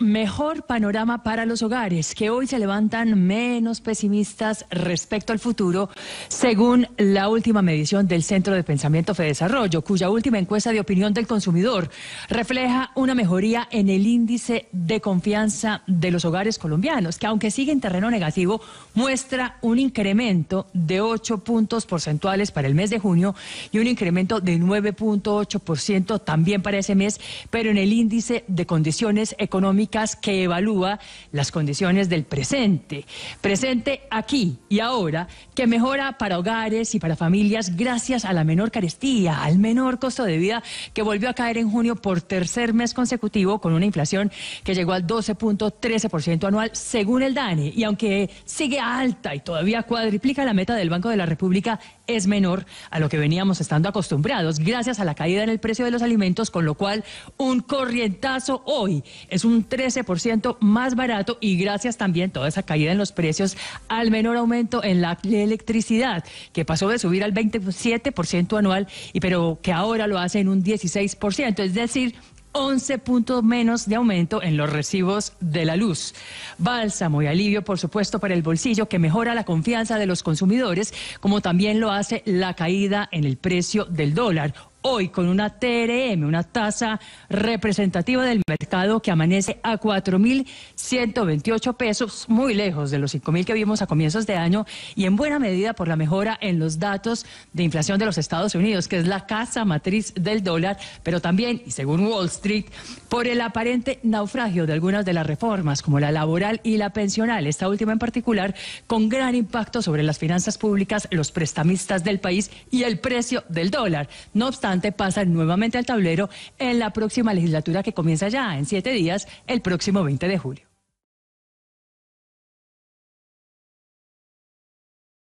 Mejor panorama para los hogares, que hoy se levantan menos pesimistas respecto al futuro, según la última medición del Centro de Pensamiento Desarrollo cuya última encuesta de opinión del consumidor refleja una mejoría en el índice de confianza de los hogares colombianos, que aunque sigue en terreno negativo, muestra un incremento de 8 puntos porcentuales para el mes de junio y un incremento de 9.8% también para ese mes, pero en el índice de condiciones económicas que evalúa las condiciones del presente. Presente aquí y ahora, que mejora para hogares y para familias gracias a la menor carestía, al menor costo de vida que volvió a caer en junio por tercer mes consecutivo con una inflación que llegó al 12.13% anual según el DANE. Y aunque sigue alta y todavía cuadriplica la meta del Banco de la República, es menor a lo que veníamos estando acostumbrados gracias a la caída en el precio de los alimentos, con lo cual un corrientazo hoy es un 13% más barato y gracias también toda esa caída en los precios al menor aumento en la electricidad, que pasó de subir al 27% anual, y pero que ahora lo hace en un 16%, es decir, 11 puntos menos de aumento en los recibos de la luz. Bálsamo y alivio, por supuesto, para el bolsillo que mejora la confianza de los consumidores, como también lo hace la caída en el precio del dólar hoy con una TRM, una tasa representativa del mercado que amanece a 4.128 pesos, muy lejos de los 5.000 que vimos a comienzos de año y en buena medida por la mejora en los datos de inflación de los Estados Unidos, que es la casa matriz del dólar, pero también, y según Wall Street, por el aparente naufragio de algunas de las reformas, como la laboral y la pensional, esta última en particular, con gran impacto sobre las finanzas públicas, los prestamistas del país y el precio del dólar. No obstante, pasan pasa nuevamente al tablero en la próxima legislatura que comienza ya en siete días, el próximo 20 de julio.